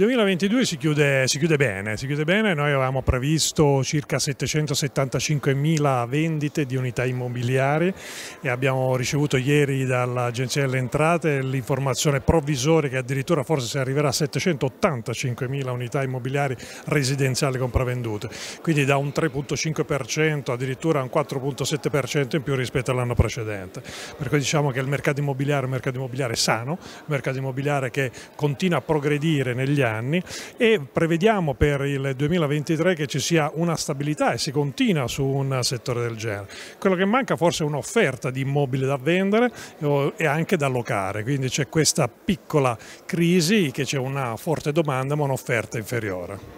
Il 2022 si chiude, si chiude, bene, si chiude bene, noi avevamo previsto circa 775.000 vendite di unità immobiliari e abbiamo ricevuto ieri dall'Agenzia delle Entrate l'informazione provvisoria che addirittura forse si arriverà a 785.000 unità immobiliari residenziali compravendute, quindi da un 3.5% addirittura un 4.7% in più rispetto all'anno precedente. Per cui diciamo che il mercato immobiliare è un mercato immobiliare sano, un mercato immobiliare che continua a progredire negli anni anni e prevediamo per il 2023 che ci sia una stabilità e si continua su un settore del genere. Quello che manca forse è un'offerta di immobili da vendere e anche da locare, quindi c'è questa piccola crisi che c'è una forte domanda ma un'offerta inferiore.